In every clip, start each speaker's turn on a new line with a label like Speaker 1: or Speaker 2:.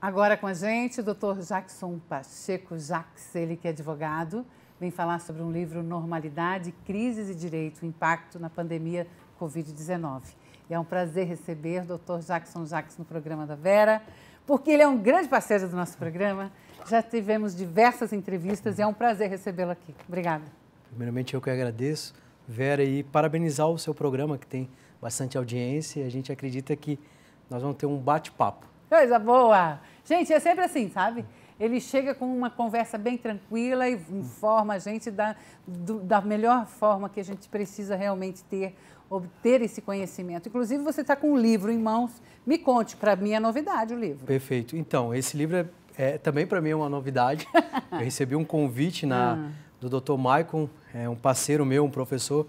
Speaker 1: Agora com a gente, o Dr. Jackson Pacheco Jax, ele que é advogado, vem falar sobre um livro Normalidade, Crises e Direito, Impacto na Pandemia Covid-19. É um prazer receber o Dr. Jackson Jax no programa da Vera, porque ele é um grande parceiro do nosso programa. Já tivemos diversas entrevistas e é um prazer recebê-lo aqui. Obrigada.
Speaker 2: Primeiramente, eu que agradeço, Vera, e parabenizar o seu programa, que tem bastante audiência. E a gente acredita que nós vamos ter um bate-papo
Speaker 1: Coisa boa! Gente, é sempre assim, sabe? Ele chega com uma conversa bem tranquila e informa a gente da, do, da melhor forma que a gente precisa realmente ter, obter esse conhecimento. Inclusive, você está com um livro em mãos. Me conte, para mim é novidade o livro.
Speaker 2: Perfeito. Então, esse livro é, é também para mim é uma novidade. Eu recebi um convite na, ah. do Dr. Maicon, é um parceiro meu, um professor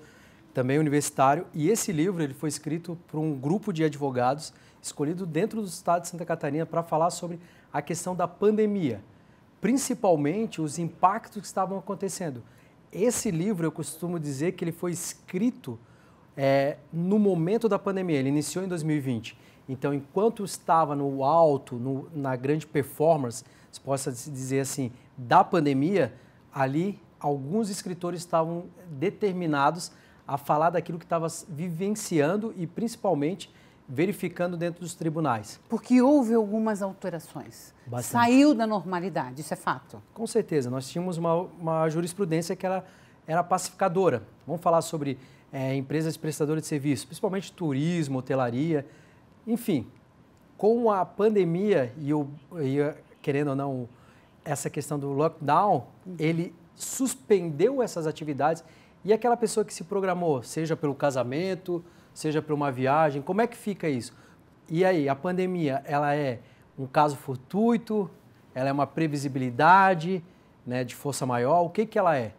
Speaker 2: também universitário, e esse livro ele foi escrito por um grupo de advogados escolhido dentro do estado de Santa Catarina para falar sobre a questão da pandemia, principalmente os impactos que estavam acontecendo. Esse livro, eu costumo dizer que ele foi escrito é, no momento da pandemia, ele iniciou em 2020. Então, enquanto estava no alto, no, na grande performance, se possa dizer assim, da pandemia, ali alguns escritores estavam determinados a falar daquilo que estava vivenciando e principalmente verificando dentro dos tribunais.
Speaker 1: Porque houve algumas alterações. Bastante. Saiu da normalidade, isso é fato.
Speaker 2: Com certeza. Nós tínhamos uma, uma jurisprudência que era, era pacificadora. Vamos falar sobre é, empresas prestadoras de serviços principalmente turismo, hotelaria, enfim. Com a pandemia e, o, e querendo ou não, essa questão do lockdown, uhum. ele suspendeu essas atividades e aquela pessoa que se programou, seja pelo casamento, seja por uma viagem, como é que fica isso? E aí, a pandemia, ela é um caso fortuito? Ela é uma previsibilidade né, de força maior? O que, que ela é?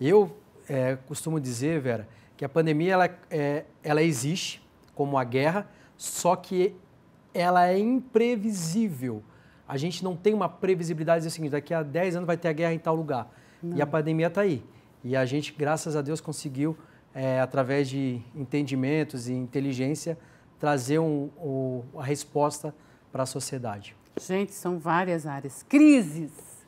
Speaker 2: Eu é, costumo dizer, Vera, que a pandemia ela, é, ela existe como a guerra, só que ela é imprevisível. A gente não tem uma previsibilidade de dizer daqui a 10 anos vai ter a guerra em tal lugar. Não. E a pandemia está aí. E a gente, graças a Deus, conseguiu, é, através de entendimentos e inteligência, trazer um, um, a resposta para a sociedade.
Speaker 1: Gente, são várias áreas. Crises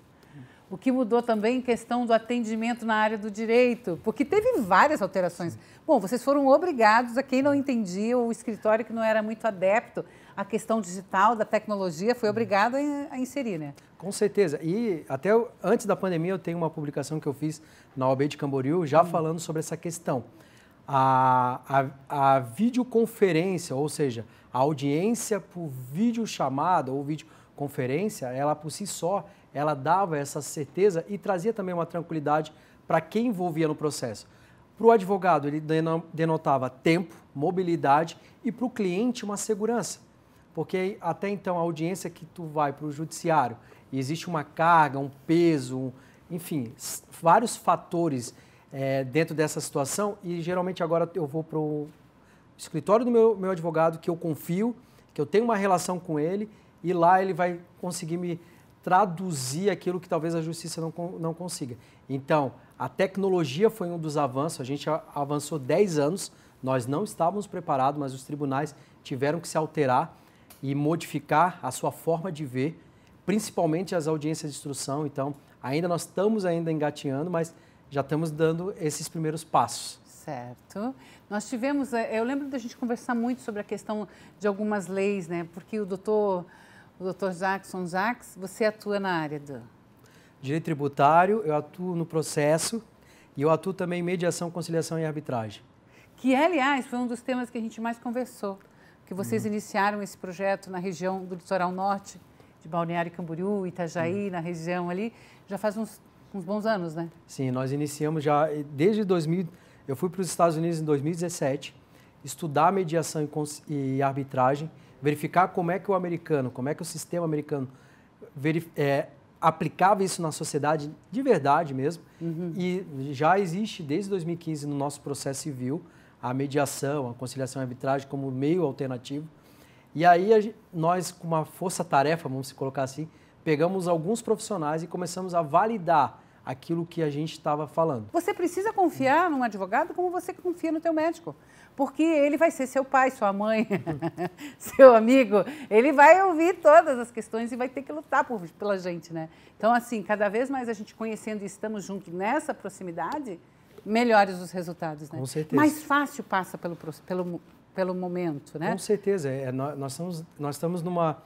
Speaker 1: o que mudou também em questão do atendimento na área do direito, porque teve várias alterações. Bom, vocês foram obrigados, a quem não entendia, o escritório que não era muito adepto à questão digital, da tecnologia, foi uhum. obrigado a inserir, né?
Speaker 2: Com certeza. E até antes da pandemia, eu tenho uma publicação que eu fiz na OAB de Camboriú, já hum. falando sobre essa questão. A, a, a videoconferência, ou seja, a audiência por vídeo chamada ou vídeo conferência, ela por si só, ela dava essa certeza e trazia também uma tranquilidade para quem envolvia no processo. Para o advogado, ele denotava tempo, mobilidade e para o cliente uma segurança. Porque até então a audiência que tu vai para o judiciário e existe uma carga, um peso, um, enfim, vários fatores é, dentro dessa situação e geralmente agora eu vou para o escritório do meu, meu advogado que eu confio, que eu tenho uma relação com ele e lá ele vai conseguir me traduzir aquilo que talvez a justiça não, não consiga. Então, a tecnologia foi um dos avanços, a gente avançou 10 anos, nós não estávamos preparados, mas os tribunais tiveram que se alterar e modificar a sua forma de ver, principalmente as audiências de instrução. Então, ainda nós estamos ainda engatinhando, mas já estamos dando esses primeiros passos.
Speaker 1: Certo. Nós tivemos, eh, eu lembro da gente conversar muito sobre a questão de algumas leis, né? Porque o doutor o Dr. Jackson Jacques, você atua na área do
Speaker 2: direito tributário, eu atuo no processo e eu atuo também em mediação, conciliação e arbitragem.
Speaker 1: Que, aliás, foi um dos temas que a gente mais conversou, que vocês uhum. iniciaram esse projeto na região do litoral norte, de Balneário Camboriú, Itajaí, uhum. na região ali, já faz uns, uns bons anos, né?
Speaker 2: Sim, nós iniciamos já desde 2000, eu fui para os Estados Unidos em 2017, estudar mediação e, e arbitragem, verificar como é que o americano, como é que o sistema americano é, aplicava isso na sociedade de verdade mesmo. Uhum. E já existe desde 2015 no nosso processo civil a mediação, a conciliação e a arbitragem como meio alternativo. E aí nós, com uma força-tarefa, vamos se colocar assim, pegamos alguns profissionais e começamos a validar aquilo que a gente estava falando.
Speaker 1: Você precisa confiar num advogado como você confia no teu médico, porque ele vai ser seu pai, sua mãe, seu amigo. Ele vai ouvir todas as questões e vai ter que lutar por, pela gente, né? Então, assim, cada vez mais a gente conhecendo e estamos juntos nessa proximidade, melhores os resultados, né? Com certeza. Mais fácil passa pelo, pelo, pelo momento, né? Com
Speaker 2: certeza. É, nós, estamos, nós estamos numa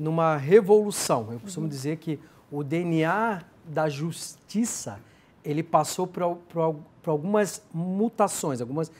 Speaker 2: numa revolução. Eu costumo uhum. dizer que o DNA da justiça ele passou por, por, por, algumas mutações, algumas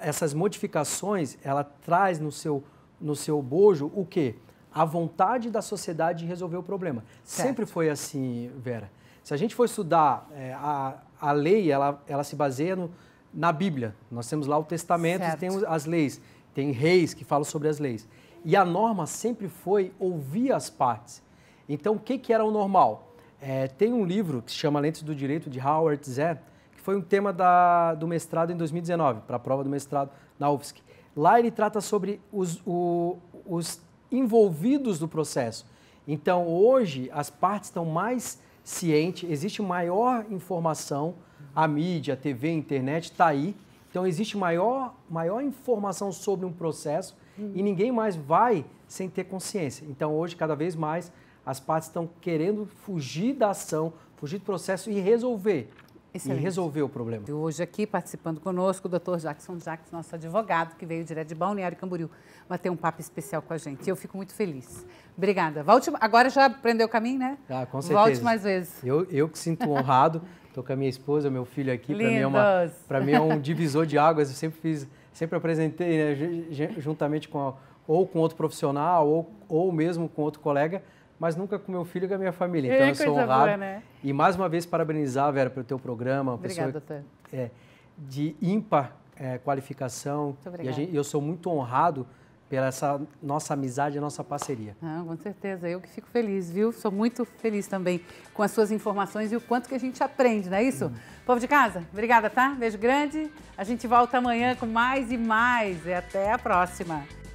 Speaker 2: essas modificações ela traz no seu no seu bojo o que a vontade da sociedade de resolver o problema. Certo. Sempre foi assim, Vera. Se a gente for estudar é, a, a lei, ela, ela se baseia no, na Bíblia. Nós temos lá o Testamento, e temos as leis. Tem reis que falam sobre as leis. E a norma sempre foi ouvir as partes. Então, o que, que era o normal? É, tem um livro que se chama Lentes do Direito, de Howard Zé, que foi um tema da, do mestrado em 2019, para a prova do mestrado na UFSC. Lá ele trata sobre os, o, os envolvidos do processo. Então, hoje, as partes estão mais cientes, existe maior informação, a mídia, a TV, a internet está aí. Então, existe maior, maior informação sobre um processo e ninguém mais vai sem ter consciência. Então, hoje, cada vez mais, as
Speaker 1: partes estão querendo fugir da ação, fugir do processo e resolver. Excelente. E resolver o problema. E hoje aqui participando conosco o Dr. Jackson Jacques, nosso advogado, que veio direto de Balneário Camboriú, bater um papo especial com a gente. E eu fico muito feliz. Obrigada. Volte, agora já aprendeu o caminho, né? Ah, com certeza. Volte mais vezes. Eu,
Speaker 2: eu que sinto honrado. Estou com a minha esposa, meu filho aqui. Para mim, é uma, mim é um divisor de águas. Eu sempre fiz sempre apresentei, né, juntamente com a, ou com outro profissional, ou, ou mesmo com outro colega, mas nunca com meu filho e com a minha família. Então, é eu sou honrado. Boa, né? E mais uma vez, parabenizar, Vera, pelo teu programa. obrigado pessoa Obrigada, é, De ímpar é, qualificação. E gente, eu sou muito honrado pela essa nossa amizade e nossa parceria.
Speaker 1: Ah, com certeza, eu que fico feliz, viu? Sou muito feliz também com as suas informações e o quanto que a gente aprende, não é isso? Hum. Povo de casa, obrigada, tá? Beijo grande. A gente volta amanhã com mais e mais. E até a próxima.